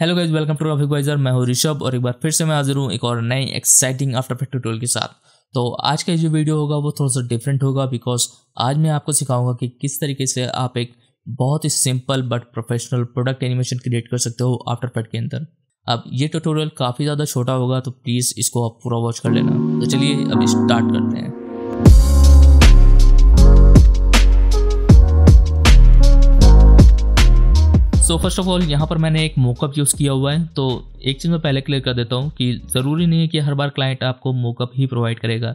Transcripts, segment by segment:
Hello guys welcome to graphic wiser मैं हूँ ऋषभ और एक बार फिर से मैं हाजिर हूँ एक और नई एक्साइटिंग आफ्टर फैक्ट ट्यूटोरियल के साथ तो आज का जो वीडियो होगा वो थोड़ा सा डिफरेंट होगा बिकॉज आज मैं आपको सिखाऊंगा कि किस तरीके से आप एक बहुत ही simple but professional product animation create कर सकते हो आफ्टर फैक्ट के अंदर अब ये ट्यूटोरियल काफ़ी ज़्यादा छोटा होगा तो प्लीज़ इसको आप पूरा वॉच कर लेना तो चलिए अब स्टार्ट करते हैं सो फर्स्ट ऑफ ऑल यहाँ पर मैंने एक मोकअप यूज़ किया हुआ है तो एक चीज़ मैं पहले क्लियर कर देता हूँ कि ज़रूरी नहीं है कि हर बार क्लाइंट आपको मोकअप ही प्रोवाइड करेगा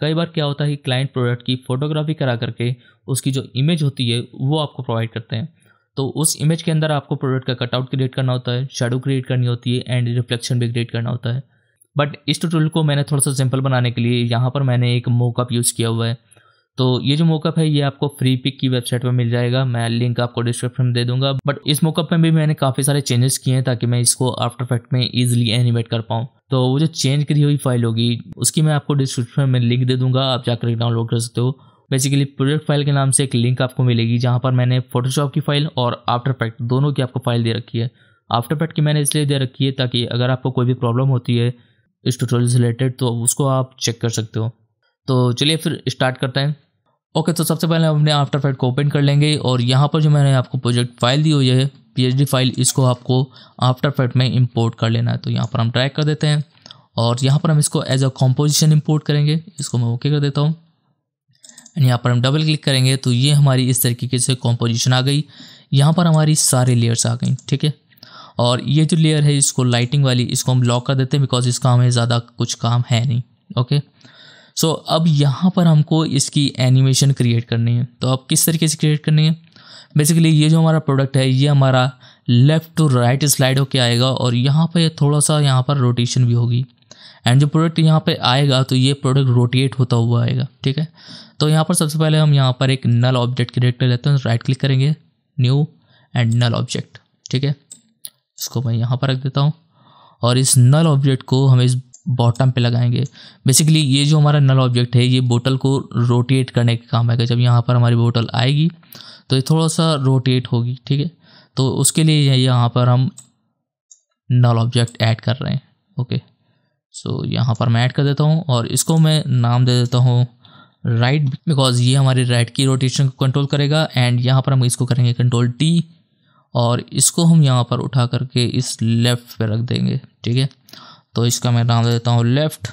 कई बार क्या होता है कि क्लाइंट प्रोडक्ट की फ़ोटोग्राफी करा करके उसकी जो इमेज होती है वो आपको प्रोवाइड करते हैं तो उस इमेज के अंदर आपको प्रोडक्ट का कटआउट क्रिएट करना होता है शेडो क्रिएट करनी होती है एंड रिफ्लेक्शन भी क्रिएट करना होता है बट इस ट्यूटोरियल को मैंने थोड़ा सा सिंपल बनाने के लिए यहाँ पर मैंने एक मोकअप यूज़ किया हुआ है तो ये जो मोकअप है ये आपको फ्री पिक की वेबसाइट पर मिल जाएगा मैं लिंक आपको डिस्क्रिप्शन में दे दूंगा बट इस मोकअप में भी मैंने काफ़ी सारे चेंजेस किए हैं ताकि मैं इसको आफ्टर इफेक्ट में ईजिली एनिमेट कर पाऊँ तो वो जो चेंज करी हुई फाइल होगी उसकी मैं आपको डिस्क्रिप्शन में लिंक दे दूंगा आप जाकर डाउनलोड कर सकते हो बेसिकली प्रोजेक्ट फाइल के नाम से एक लिंक आपको मिलेगी जहाँ पर मैंने फोटोशॉप की फाइल और आफ्टर इफेक्ट दोनों की आपको फाइल दे रखी है आफ्टर इफेक्ट की मैंने इसलिए दे रखी है ताकि अगर आपको कोई भी प्रॉब्लम होती है इस ट्यूटोरियल से रिलेटेड तो उसको आप चेक कर सकते हो तो चलिए फिर स्टार्ट करते हैं ओके तो सबसे पहले हम अपने आफ्टर इफेक्ट को ओपन कर लेंगे और यहाँ पर जो मैंने आपको प्रोजेक्ट फाइल दी हुई है पी फाइल इसको आपको आफ्टर इफेक्ट में इम्पोर्ट कर लेना है तो यहाँ पर हम ट्रैक कर देते हैं और यहाँ पर हम इसको एज अ कॉम्पोजिशन इम्पोर्ट करेंगे इसको मैं ओके कर देता हूँ एंड यहाँ पर हम डबल क्लिक करेंगे तो ये हमारी इस तरीके से कॉम्पोजिशन आ गई यहाँ पर हमारी सारे लेयर्स आ गई ठीक है और ये जो लेयर है इसको लाइटिंग वाली इसको हम लॉक कर देते हैं बिकॉज इसका हमें ज़्यादा कुछ काम है नहीं ओके okay? सो so, अब यहाँ पर हमको इसकी एनिमेशन क्रिएट करनी है तो अब किस तरीके से क्रिएट करनी है बेसिकली ये जो हमारा प्रोडक्ट है ये हमारा लेफ़्ट टू राइट स्लाइड होके आएगा और यहाँ पर थोड़ा सा यहाँ पर रोटेशन भी होगी एंड जो प्रोडक्ट यहाँ पर आएगा तो ये प्रोडक्ट रोटेट होता हुआ आएगा ठीक है तो यहाँ पर सबसे पहले हम यहाँ पर एक नल ऑब्जेक्ट क्रिएट कर लेते हैं राइट क्लिक करेंगे न्यू एंड नल ऑब्जेक्ट ठीक है इसको मैं यहाँ पर रख देता हूँ और इस नल ऑब्जेक्ट को हमें इस बॉटम पे लगाएंगे बेसिकली ये जो हमारा नल ऑब्जेक्ट है ये बोतल को रोटेट करने का काम है जब यहाँ पर हमारी बोतल आएगी तो ये थोड़ा सा रोटेट होगी ठीक है तो उसके लिए यहाँ पर हम नल ऑब्जेक्ट ऐड कर रहे हैं ओके सो so, यहाँ पर मैं ऐड कर देता हूँ और इसको मैं नाम दे देता हूँ राइट बिकॉज ये हमारे राइट की रोटेशन को कंट्रोल करेगा एंड यहाँ पर हम इसको करेंगे कंट्रोल टी और इसको हम यहाँ पर उठा करके इस लेफ़्ट पे रख देंगे ठीक है तो इसका मैं नाम देता हूँ लेफ़्ट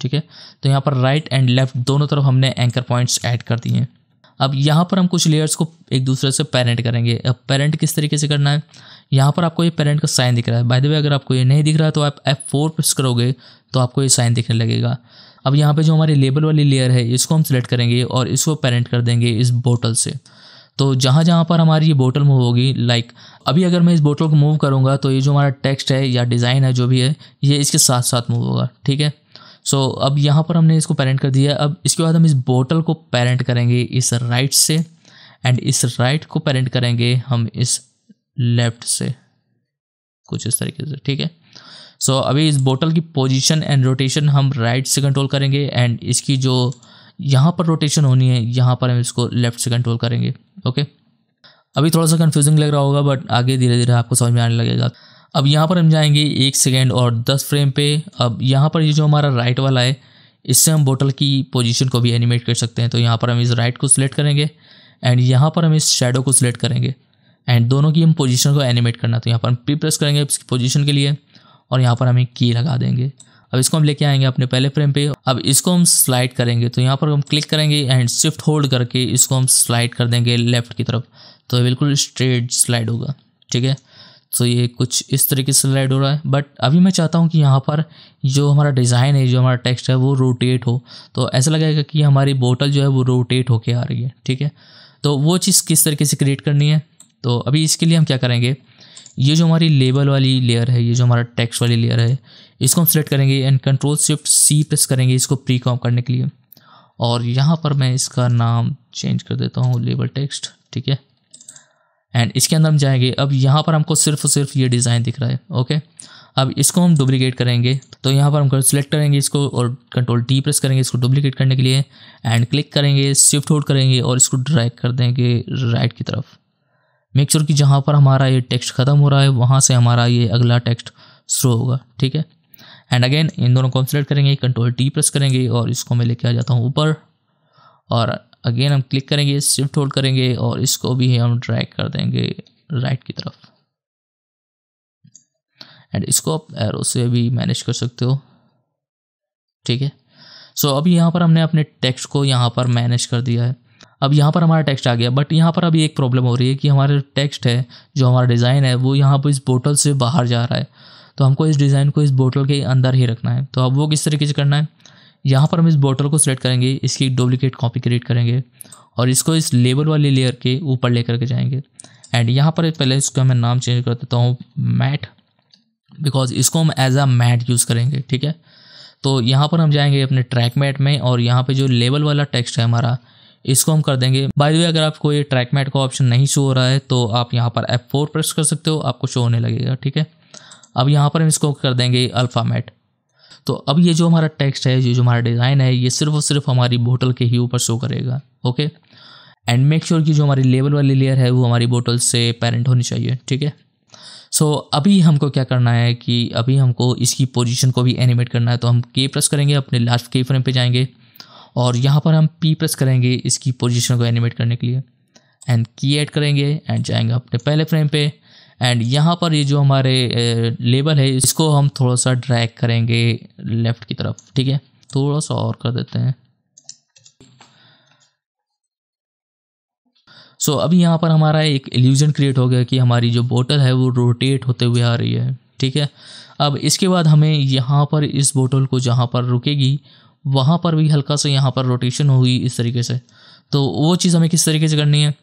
ठीक है तो यहाँ पर राइट एंड लेफ़्ट दोनों तरफ हमने एंकर पॉइंट्स ऐड कर दिए हैं अब यहाँ पर हम कुछ लेयर्स को एक दूसरे से पेरेंट करेंगे अब पेरेंट किस तरीके से करना है यहाँ पर आपको ये पेरेंट का साइन दिख रहा है बाय द वे अगर आपको ये नहीं दिख रहा है तो आप एफ फोर प्रेस करोगे तो आपको ये साइन दिखने लगेगा अब यहाँ पे जो हमारी लेबल वाली लेयर है इसको हम सिलेक्ट करेंगे और इसको पेरेंट कर देंगे इस बोटल से तो जहाँ जहाँ पर हमारी ये बोटल मूव होगी लाइक अभी अगर मैं इस बोटल को मूव करूँगा तो ये जो हमारा टेक्स्ट है या डिज़ाइन है जो भी है ये इसके साथ साथ मूव होगा ठीक है सो so, अब यहाँ पर हमने इसको पेरेंट कर दिया अब इसके बाद हम इस बोटल को पेरेंट करेंगे इस राइट से एंड इस राइट को पेरेंट करेंगे हम इस लेफ्ट से कुछ इस तरीके से ठीक है सो so, अभी इस बोटल की पोजीशन एंड रोटेशन हम राइट से कंट्रोल करेंगे एंड इसकी जो यहाँ पर रोटेशन होनी है यहाँ पर हम इसको लेफ्ट से कंट्रोल करेंगे ओके अभी थोड़ा सा कन्फ्यूजिंग लग रहा होगा बट आगे धीरे धीरे आपको समझ में आने लगेगा अब यहाँ पर हम जाएंगे एक सेकेंड और दस फ्रेम पे अब यहाँ पर ये जो हमारा राइट वाला है इससे हम बोटल की पोजीशन को भी एनिमेट कर सकते हैं तो यहाँ पर हम इस राइट को सिलेक्ट करेंगे एंड यहाँ पर हम इस शेडो को सिलेक्ट करेंगे एंड दोनों की हम पोजीशन को एनिमेट करना तो यहाँ पर हम पी प्रेस करेंगे इसकी पोजीशन के लिए और यहाँ पर हम एक की लगा देंगे अब इसको हम लेके आएंगे अपने पहले फ्रेम पे अब इसको हम स्लाइड करेंगे तो यहाँ पर हम क्लिक करेंगे एंड शिफ्ट होल्ड करके इसको हम स्लाइड कर देंगे लेफ्ट की तरफ तो बिल्कुल स्ट्रेट स्लाइड होगा ठीक है तो ये कुछ इस तरीके से स्लाइड हो रहा है बट अभी मैं चाहता हूँ कि यहाँ पर जो हमारा डिज़ाइन है जो हमारा टेक्स्ट है वो रोटेट हो तो ऐसा लगेगा कि हमारी बोटल जो है वो रोटेट होके आ रही है ठीक है तो वो चीज़ किस तरीके से क्रिएट करनी है तो अभी इसके लिए हम क्या करेंगे ये जो हमारी लेबल वाली लेयर है ये जो हमारा टेक्स्ट वाली लेयर है इसको हम सिलेक्ट करेंगे and control shift C press करेंगे इसको प्री कॉम करने के लिए और यहाँ पर मैं इसका नाम चेंज कर देता हूँ लेबल टेक्स्ट ठीक है एंड इसके अंदर हम जाएंगे अब यहाँ पर हमको सिर्फ और सिर्फ ये डिज़ाइन दिख रहा है ओके अब इसको हम डुप्लीकेट करेंगे तो यहाँ पर हम सिलेक्ट करेंगे इसको और कंट्रोल डी प्रेस करेंगे इसको डुप्लीकेट करने के लिए एंड क्लिक करेंगे शिफ्ट होल्ड करेंगे और इसको ड्रैग कर देंगे राइट की तरफ मेक श्योर sure कि जहाँ पर हमारा ये टेक्स्ट ख़त्म हो रहा है वहाँ से हमारा ये अगला टेक्स्ट शुरू होगा ठीक है एंड अगेन इन दोनों को हम सिलेक्ट करेंगे कंट्रोल टी प्रेस करेंगे और इसको मैं लेके आ जाता हूँ ऊपर और अगेन हम क्लिक करेंगे शिफ्ट होल्ड करेंगे और इसको भी हम ड्रैग कर देंगे राइट की तरफ एंड इसको आप एरो से भी मैनेज कर सकते हो ठीक है सो so, अभी यहाँ पर हमने अपने टेक्स्ट को यहाँ पर मैनेज कर दिया है अब यहाँ पर हमारा टेक्स्ट आ गया बट यहाँ पर अभी एक प्रॉब्लम हो रही है कि हमारा टेक्स्ट है जो हमारा डिज़ाइन है वो यहाँ पर इस बोटल से बाहर जा रहा है तो हमको इस डिज़ाइन को इस बोटल के अंदर ही रखना है तो अब वो किस तरीके से करना है यहाँ पर हम इस बोटल को सिलेक्ट करेंगे इसकी डुप्लिकेट कॉपी क्रिएट करेंगे और इसको इस लेबल वाली लेयर के ऊपर ले करके जाएंगे एंड यहाँ पर पहले इसको मैं नाम चेंज कर देता हूँ मैट बिकॉज इसको हम एज अ मैट यूज़ करेंगे ठीक है तो यहाँ पर हम जाएंगे अपने ट्रैक मैट में और यहाँ पे जो लेबल वाला टेक्स्ट है हमारा इसको हम कर देंगे बाय द वे अगर आपको ये ट्रैक मैट का ऑप्शन नहीं शो हो रहा है तो आप यहाँ पर एफ फोर प्रेस कर सकते हो आपको शो होने लगेगा ठीक है अब यहाँ पर हम इसको कर देंगे अल्फ़ामेट तो अब ये जो हमारा टेक्स्ट है ये जो हमारा डिज़ाइन है ये सिर्फ और सिर्फ हमारी बोटल के ही ऊपर शो करेगा ओके एंड मेक श्योर कि जो हमारी लेवल वाली लेयर है वो हमारी बोटल से पेरेंट होनी चाहिए ठीक है सो so, अभी हमको क्या करना है कि अभी हमको इसकी पोजीशन को भी एनिमेट करना है तो हम के प्रेस करेंगे अपने लास्ट के फ्रेम पे जाएंगे और यहाँ पर हम पी प्रेस करेंगे इसकी पोजीशन को एनिमेट करने के लिए एंड की ऐड करेंगे एंड जाएंगे अपने पहले फ्रेम पे एंड यहाँ पर ये जो हमारे लेबल है इसको हम थोड़ा सा ड्रैग करेंगे लेफ़्ट की तरफ ठीक है थोड़ा सा और कर देते हैं सो so, अभी यहाँ पर हमारा एक एल्यूजन क्रिएट हो गया कि हमारी जो बोतल है वो रोटेट होते हुए आ रही है ठीक है अब इसके बाद हमें यहाँ पर इस बोतल को जहाँ पर रुकेगी वहाँ पर भी हल्का सा यहाँ पर रोटेशन होगी इस तरीके से तो वो चीज़ हमें किस तरीके से करनी है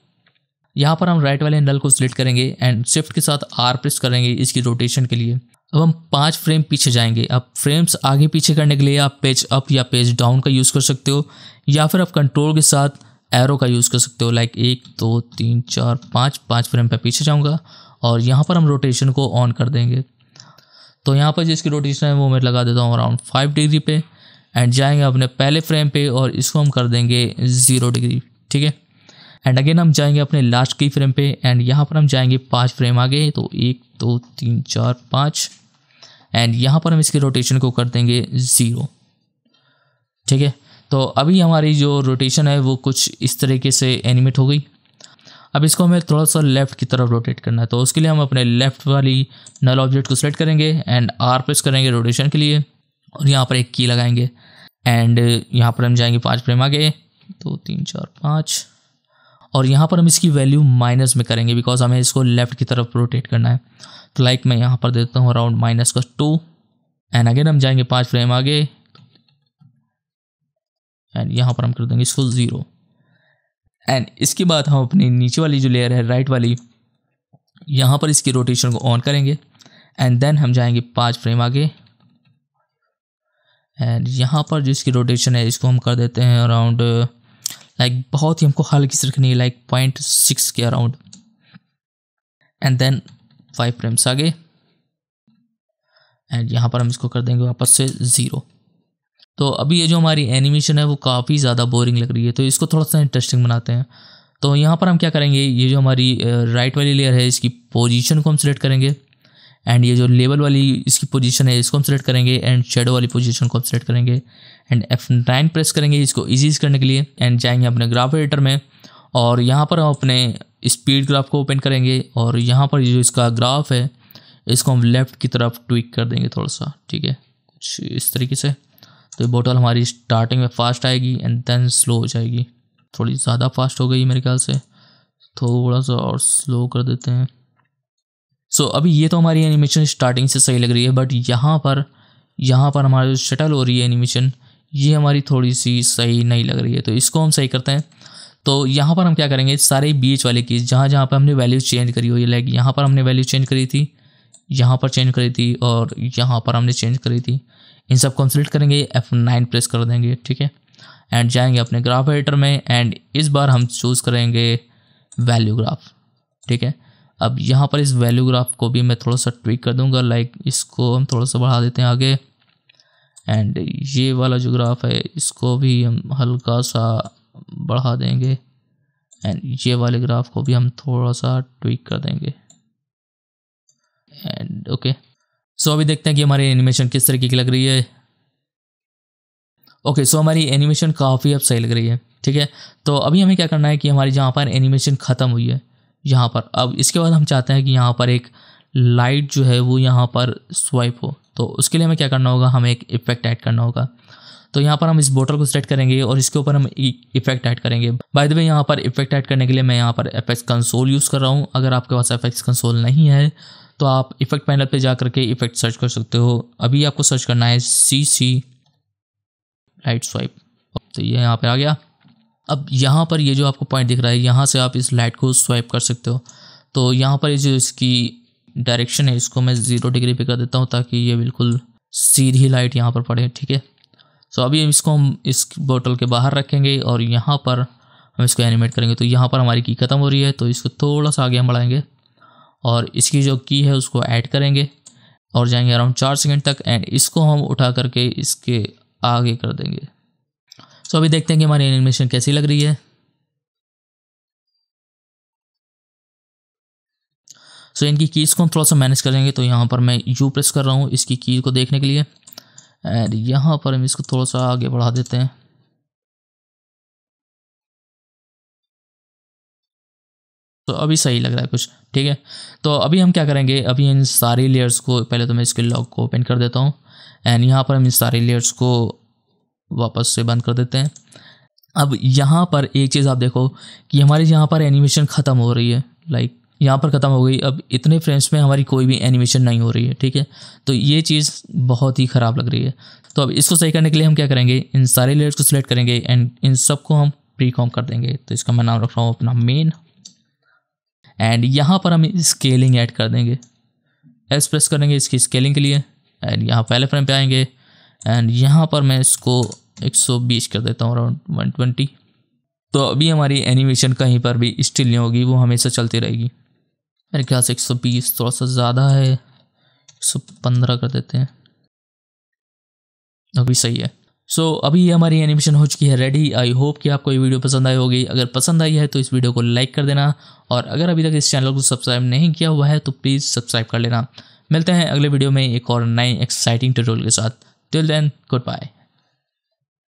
यहाँ पर हम राइट वाले नल को सिलेक्ट करेंगे एंड शिफ्ट के साथ आर प्रेस करेंगे इसकी रोटेशन के लिए अब हम पाँच फ्रेम पीछे जाएंगे अब फ्रेम्स आगे पीछे करने के लिए आप पेज अप या पेज डाउन का यूज़ कर सकते हो या फिर आप कंट्रोल के साथ एरो का यूज़ कर सकते हो लाइक एक दो तीन चार पाँच पाँच फ्रेम पर पीछे जाऊँगा और यहाँ पर हम रोटेशन को ऑन कर देंगे तो यहाँ पर जिसकी रोटेशन है वो मैं लगा देता हूँ अराउंड फाइव डिग्री पे एंड जाएंगे अपने पहले फ्रेम पे और इसको हम कर देंगे ज़ीरो डिग्री ठीक है एंड अगेन हम जाएंगे अपने लास्ट की फ्रेम पे एंड यहाँ पर हम जाएंगे पाँच फ्रेम आगे तो एक दो तीन चार पाँच एंड यहाँ पर हम इसके रोटेशन को कर देंगे ज़ीरो ठीक है तो अभी हमारी जो रोटेशन है वो कुछ इस तरीके से एनिमेट हो गई अब इसको हमें थोड़ा सा लेफ़्ट की तरफ रोटेट करना है तो उसके लिए हम अपने लेफ़्ट वाली नल ऑब्जेक्ट को सेलेक्ट करेंगे एंड आर प्रेस करेंगे रोटेशन के लिए और यहाँ पर एक की लगाएंगे एंड यहाँ पर हम जाएंगे पाँच फ्रेम आगे दो तीन चार पाँच और यहाँ पर हम इसकी वैल्यू माइनस में करेंगे बिकॉज हमें इसको लेफ्ट की तरफ रोटेट करना है तो लाइक मैं यहाँ पर देता हूँ अराउंड माइनस का टू एंड अगेन हम जाएंगे पाँच फ्रेम आगे एंड यहाँ पर हम कर देंगे इसको ज़ीरो एंड इसके बाद हम अपनी नीचे वाली जो लेयर है राइट वाली यहाँ पर इसकी रोटेशन को ऑन करेंगे एंड देन हम जाएंगे पाँच फ्रेम आगे एंड यहाँ पर जो इसकी रोटेशन है इसको हम कर देते हैं अराउंड लाइक बहुत ही हमको हल्की से रखनी है लाइक पॉइंट सिक्स के around and then five frames आगे एंड यहाँ पर हम इसको कर देंगे वापस से ज़ीरो तो अभी ये जो हमारी एनिमेशन है वो काफ़ी ज़्यादा बोरिंग लग रही है तो इसको थोड़ा सा इंटरेस्टिंग बनाते हैं तो यहाँ पर हम क्या करेंगे ये जो हमारी राइट uh, वाली लेयर है इसकी पोजीशन को हम सिलेक्ट करेंगे एंड ये जो लेबल वाली इसकी पोजीशन है इसको हम सेलेक्ट करेंगे एंड शेडो वाली पोजीशन को हम सेलेक्ट करेंगे एंड एफ नाइन प्रेस करेंगे इसको ईजीज करने के लिए एंड जाएंगे अपने ग्राफ एडिटर में और यहाँ पर हम अपने स्पीड ग्राफ को ओपन करेंगे और यहाँ पर जो इसका ग्राफ है इसको हम लेफ़्ट की तरफ ट्विक कर देंगे थोड़ा सा ठीक है कुछ इस तरीके से तो ये बोटल हमारी स्टार्टिंग में फास्ट आएगी एंड देन स्लो हो जाएगी थोड़ी ज़्यादा फास्ट हो गई मेरे ख्याल से थोड़ा सा और स्लो कर देते हैं सो so, अभी ये तो हमारी एनिमेशन स्टार्टिंग से सही लग रही है बट यहाँ पर यहाँ पर हमारा जो शटल हो रही है एनिमेशन ये हमारी थोड़ी सी सही नहीं लग रही है तो इसको हम सही करते हैं तो यहाँ पर हम क्या करेंगे सारे बीच वाले की जहाँ जहाँ पर हमने वैल्यूज चेंज करी हुई लाइक यहाँ पर हमने वैल्यू चेंज करी थी यहाँ पर चेंज करी थी और यहाँ पर हमने चेंज करी थी इन सब को करेंगे एफ नाइन प्रेस कर देंगे ठीक है एंड जाएंगे अपने ग्राफ एडिटर में एंड इस बार हम चूज़ करेंगे वैल्यू ग्राफ ठीक है अब यहाँ पर इस वैल्यू ग्राफ को भी मैं थोड़ा सा ट्विक कर दूंगा लाइक इसको हम थोड़ा सा बढ़ा देते हैं आगे एंड ये वाला जो ग्राफ है इसको भी हम हल्का सा बढ़ा देंगे एंड ये वाले ग्राफ को भी हम थोड़ा सा ट्विक कर देंगे एंड ओके सो अभी देखते हैं कि हमारी एनिमेशन किस तरीके की लग रही है ओके okay, सो so हमारी एनिमेशन काफ़ी अब सही लग रही है ठीक है तो अभी हमें क्या करना है कि हमारी जहाँ पर एनिमेशन ख़त्म हुई है यहाँ पर अब इसके बाद हम चाहते हैं कि यहाँ पर एक लाइट जो है वो यहाँ पर स्वाइप हो तो उसके लिए हमें क्या करना होगा हमें एक इफेक्ट ऐड करना होगा तो यहाँ पर हम इस बोटल को सेट करेंगे और इसके ऊपर हम इफेक्ट e- ऐड करेंगे बाय द वे यहाँ पर इफेक्ट ऐड करने के लिए मैं यहाँ पर एफ कंसोल यूज़ कर रहा हूँ अगर आपके पास एफ कंसोल नहीं है तो आप इफेक्ट पैनल पर जा करके इफेक्ट सर्च कर सकते हो अभी आपको सर्च करना है सी सी लाइट स्वाइप तो ये यहाँ पर आ गया अब यहाँ पर ये जो आपको पॉइंट दिख रहा है यहाँ से आप इस लाइट को स्वाइप कर सकते हो तो यहाँ पर ये जो इसकी डायरेक्शन है इसको मैं ज़ीरो डिग्री पे कर देता हूँ ताकि ये बिल्कुल सीधी लाइट यहाँ पर पड़े ठीक है सो अभी इसको हम इस बोतल के बाहर रखेंगे और यहाँ पर हम इसको एनिमेट करेंगे तो यहाँ पर हमारी की ख़त्म हो रही है तो इसको थोड़ा सा आगे हम बढ़ाएंगे और इसकी जो की है उसको ऐड करेंगे और जाएंगे अराउंड चार सेकेंड तक एंड इसको हम उठा करके इसके आगे कर देंगे सो तो अभी देखते हैं कि हमारी एनिमेशन कैसी लग रही है सो so, इनकी कीज़ को हम थोड़ा सा मैनेज करेंगे तो यहाँ पर मैं यू प्रेस कर रहा हूँ इसकी की को देखने के लिए एंड यहाँ पर हम इसको थोड़ा सा आगे बढ़ा देते हैं तो अभी सही लग रहा है कुछ ठीक है तो अभी हम क्या करेंगे अभी इन सारी लेयर्स को पहले तो मैं इसके लॉक को ओपन कर देता हूँ एंड यहाँ पर हम इन सारी लेयर्स को वापस से बंद कर देते हैं अब यहाँ पर एक चीज़ आप देखो कि हमारे यहाँ पर एनिमेशन ख़त्म हो रही है लाइक यहाँ पर ख़त्म हो गई अब इतने फ्रेम्स में हमारी कोई भी एनिमेशन नहीं हो रही है ठीक है तो ये चीज़ बहुत ही ख़राब लग रही है तो अब इसको सही करने के लिए हम क्या करेंगे इन सारे लेयर्स को सिलेक्ट करेंगे एंड इन सबको हम प्री कॉम कर देंगे तो इसका मैं नाम रख रहा हूँ अपना मेन एंड यहाँ पर हम स्केलिंग ऐड कर देंगे एस प्रेस करेंगे इसकी स्केलिंग के लिए एंड यहाँ पहले फ्रेम पे आएंगे एंड यहाँ पर मैं इसको 120 कर देता हूँ अराउंड 120 तो अभी हमारी एनिमेशन कहीं पर भी स्टिल नहीं होगी वो हमेशा चलती रहेगी मेरे ख्याल से 120 थोड़ा सा ज़्यादा है 115 कर देते हैं अभी सही है सो so, अभी हमारी एनिमेशन हो चुकी है रेडी आई होप कि आपको ये वीडियो पसंद आई होगी अगर पसंद आई है तो इस वीडियो को लाइक कर देना और अगर अभी तक इस चैनल को सब्सक्राइब नहीं किया हुआ है तो प्लीज़ सब्सक्राइब कर लेना मिलते हैं अगले वीडियो में एक और नए एक्साइटिंग ट्यूटोरियल के साथ Till then, goodbye.